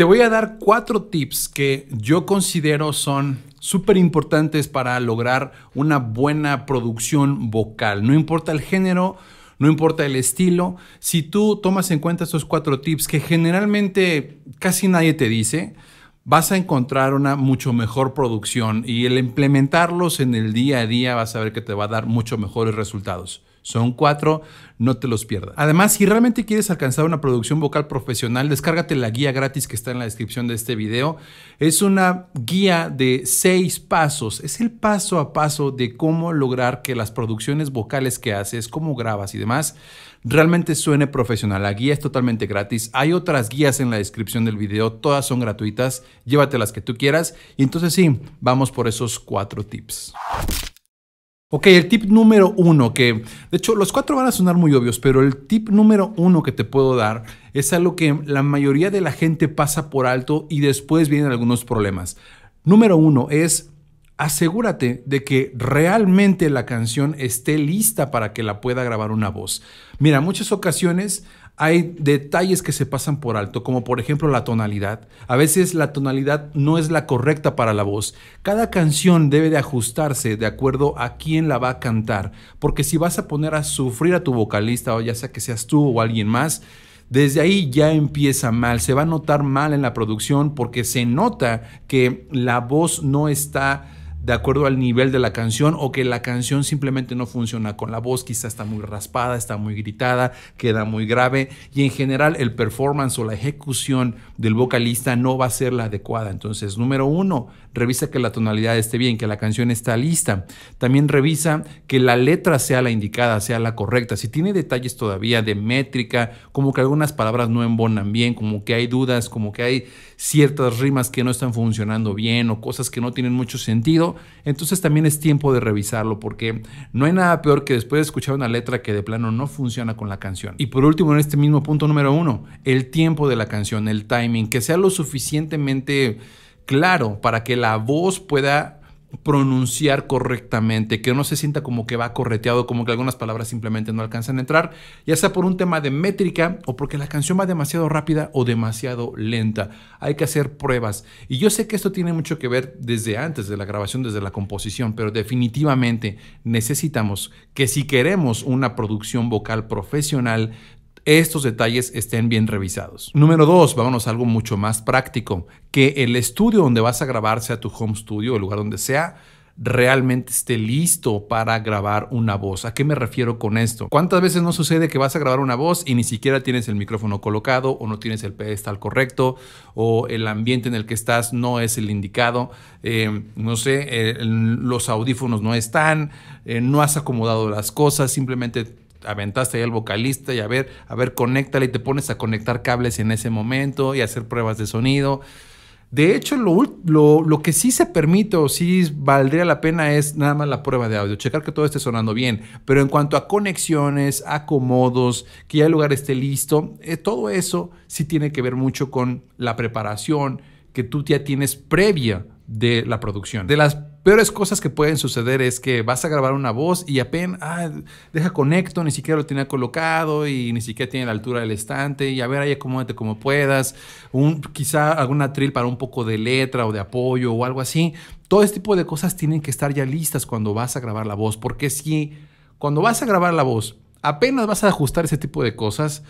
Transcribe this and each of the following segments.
Te voy a dar cuatro tips que yo considero son súper importantes para lograr una buena producción vocal. No importa el género, no importa el estilo. Si tú tomas en cuenta estos cuatro tips que generalmente casi nadie te dice, vas a encontrar una mucho mejor producción y el implementarlos en el día a día vas a ver que te va a dar mucho mejores resultados. Son cuatro, no te los pierdas. Además, si realmente quieres alcanzar una producción vocal profesional, descárgate la guía gratis que está en la descripción de este video. Es una guía de seis pasos. Es el paso a paso de cómo lograr que las producciones vocales que haces, cómo grabas y demás, realmente suene profesional. La guía es totalmente gratis. Hay otras guías en la descripción del video, todas son gratuitas. Llévate las que tú quieras. Y entonces sí, vamos por esos cuatro tips. Ok, el tip número uno, que de hecho los cuatro van a sonar muy obvios, pero el tip número uno que te puedo dar es algo que la mayoría de la gente pasa por alto y después vienen algunos problemas. Número uno es asegúrate de que realmente la canción esté lista para que la pueda grabar una voz. Mira, muchas ocasiones hay detalles que se pasan por alto, como por ejemplo la tonalidad. A veces la tonalidad no es la correcta para la voz. Cada canción debe de ajustarse de acuerdo a quién la va a cantar, porque si vas a poner a sufrir a tu vocalista, o ya sea que seas tú o alguien más, desde ahí ya empieza mal, se va a notar mal en la producción porque se nota que la voz no está de acuerdo al nivel de la canción o que la canción simplemente no funciona con la voz, quizá está muy raspada, está muy gritada, queda muy grave y en general el performance o la ejecución del vocalista no va a ser la adecuada. Entonces, número uno, revisa que la tonalidad esté bien, que la canción está lista. También revisa que la letra sea la indicada, sea la correcta. Si tiene detalles todavía de métrica, como que algunas palabras no embonan bien, como que hay dudas, como que hay ciertas rimas que no están funcionando bien o cosas que no tienen mucho sentido, entonces también es tiempo de revisarlo porque no hay nada peor que después de escuchar una letra que de plano no funciona con la canción. Y por último, en este mismo punto número uno, el tiempo de la canción, el timing, que sea lo suficientemente claro para que la voz pueda pronunciar correctamente, que no se sienta como que va correteado, como que algunas palabras simplemente no alcanzan a entrar, ya sea por un tema de métrica o porque la canción va demasiado rápida o demasiado lenta. Hay que hacer pruebas. Y yo sé que esto tiene mucho que ver desde antes de la grabación, desde la composición, pero definitivamente necesitamos que si queremos una producción vocal profesional, estos detalles estén bien revisados. Número dos, vámonos a algo mucho más práctico, que el estudio donde vas a grabar sea tu home studio, el lugar donde sea, realmente esté listo para grabar una voz. ¿A qué me refiero con esto? ¿Cuántas veces no sucede que vas a grabar una voz y ni siquiera tienes el micrófono colocado o no tienes el pedestal correcto o el ambiente en el que estás no es el indicado? Eh, no sé, eh, los audífonos no están, eh, no has acomodado las cosas, simplemente aventaste ahí al vocalista y a ver, a ver, conéctale y te pones a conectar cables en ese momento y hacer pruebas de sonido. De hecho, lo, que sí se permite o sí valdría la pena es nada más la prueba de audio, checar que todo esté sonando bien. Pero en cuanto a conexiones, acomodos, que ya el lugar esté listo, eh, todo eso sí tiene que ver mucho con la preparación que tú ya tienes previa de la producción. De las peores cosas que pueden suceder es que vas a grabar una voz y apenas, ah, deja conecto, ni siquiera lo tenía colocado y ni siquiera tiene la altura del estante y a ver ahí acomódate como puedas, un, quizá alguna atril para un poco de letra o de apoyo o algo así. Todo este tipo de cosas tienen que estar ya listas cuando vas a grabar la voz, porque si cuando vas a grabar la voz apenas vas a ajustar ese tipo de cosas,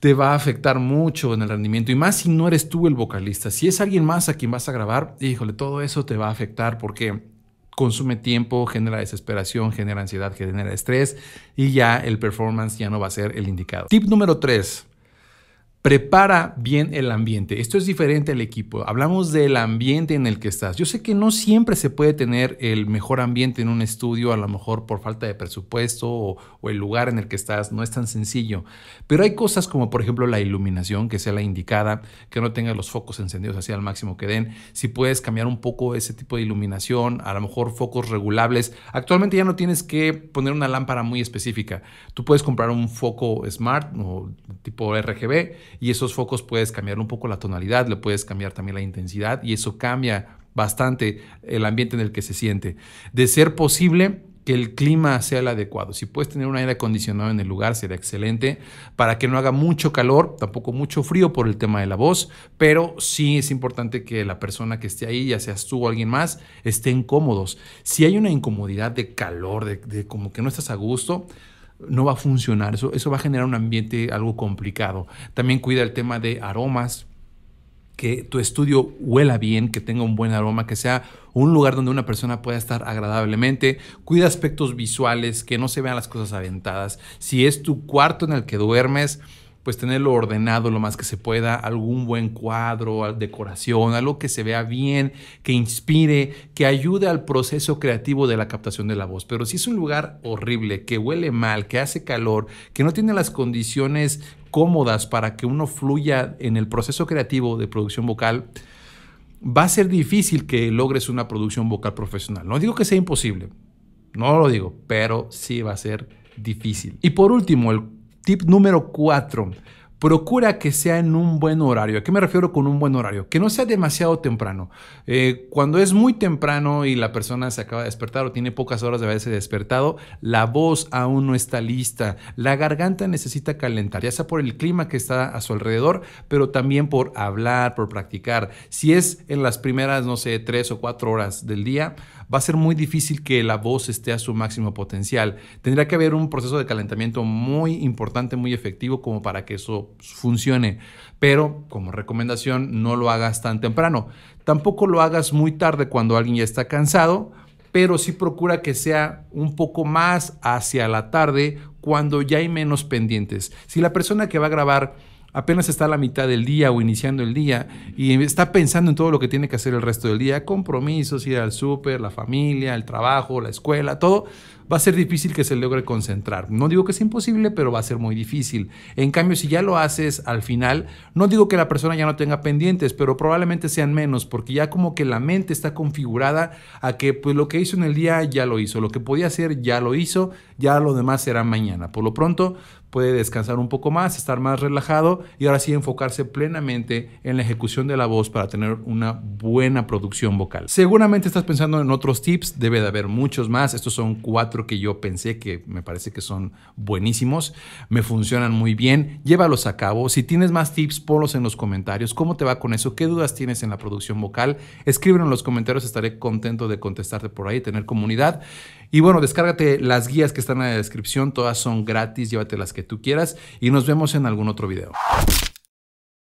te va a afectar mucho en el rendimiento y más si no eres tú el vocalista. Si es alguien más a quien vas a grabar, híjole, todo eso te va a afectar porque consume tiempo, genera desesperación, genera ansiedad, genera estrés y ya el performance ya no va a ser el indicado. Tip número 3 Prepara bien el ambiente. Esto es diferente al equipo. Hablamos del ambiente en el que estás. Yo sé que no siempre se puede tener el mejor ambiente en un estudio, a lo mejor por falta de presupuesto o, el lugar en el que estás. No es tan sencillo. Pero hay cosas como, por ejemplo, la iluminación, que sea la indicada, que no tenga los focos encendidos así al máximo que den. Si puedes cambiar un poco ese tipo de iluminación, a lo mejor focos regulables. Actualmente ya no tienes que poner una lámpara muy específica. Tú puedes comprar un foco smart o tipo RGB y esos focos puedes cambiar un poco la tonalidad, le puedes cambiar también la intensidad y eso cambia bastante el ambiente en el que se siente. De ser posible, que el clima sea el adecuado. Si puedes tener un aire acondicionado en el lugar, será excelente para que no haga mucho calor, tampoco mucho frío por el tema de la voz, pero sí es importante que la persona que esté ahí, ya seas tú o alguien más, estén cómodos. Si hay una incomodidad de calor, de, de como que no estás a gusto, no va a funcionar. Eso, va a generar un ambiente algo complicado. También cuida el tema de aromas, que tu estudio huela bien, que tenga un buen aroma, que sea un lugar donde una persona pueda estar agradablemente. Cuida aspectos visuales, que no se vean las cosas aventadas. Si es tu cuarto en el que duermes, pues tenerlo ordenado lo más que se pueda, algún buen cuadro, decoración, algo que se vea bien, que inspire, que ayude al proceso creativo de la captación de la voz. Pero si es un lugar horrible, que huele mal, que hace calor, que no tiene las condiciones cómodas para que uno fluya en el proceso creativo de producción vocal, va a ser difícil que logres una producción vocal profesional. No digo que sea imposible, no lo digo, pero sí va a ser difícil. Y por último, el Tip número 4. Procura que sea en un buen horario. ¿A qué me refiero con un buen horario? Que no sea demasiado temprano. Eh, cuando es muy temprano y la persona se acaba de despertar o tiene pocas horas de haberse despertado, la voz aún no está lista. La garganta necesita calentar, ya sea por el clima que está a su alrededor, pero también por hablar, por practicar. Si es en las primeras, no sé, tres o cuatro horas del día, va a ser muy difícil que la voz esté a su máximo potencial. Tendría que haber un proceso de calentamiento muy importante, muy efectivo como para que eso funcione. Pero como recomendación, no lo hagas tan temprano. Tampoco lo hagas muy tarde cuando alguien ya está cansado, pero sí procura que sea un poco más hacia la tarde cuando ya hay menos pendientes. Si la persona que va a grabar apenas está a la mitad del día o iniciando el día y está pensando en todo lo que tiene que hacer el resto del día, compromisos, ir al súper, la familia, el trabajo, la escuela, todo, va a ser difícil que se logre concentrar. No digo que sea imposible, pero va a ser muy difícil. En cambio, si ya lo haces al final, no digo que la persona ya no tenga pendientes, pero probablemente sean menos, porque ya como que la mente está configurada a que pues lo que hizo en el día ya lo hizo, lo que podía hacer ya lo hizo, ya lo demás será mañana. Por lo pronto, puede descansar un poco más, estar más relajado y ahora sí enfocarse plenamente en la ejecución de la voz para tener una buena producción vocal. Seguramente estás pensando en otros tips, debe de haber muchos más, estos son cuatro que yo pensé que me parece que son buenísimos, me funcionan muy bien, llévalos a cabo. Si tienes más tips, ponlos en los comentarios. ¿Cómo te va con eso? ¿Qué dudas tienes en la producción vocal? Escríbelo en los comentarios, estaré contento de contestarte por ahí, tener comunidad. Y bueno, descárgate las guías que están en la descripción, todas son gratis, llévate las que tú quieras y nos vemos en algún otro video.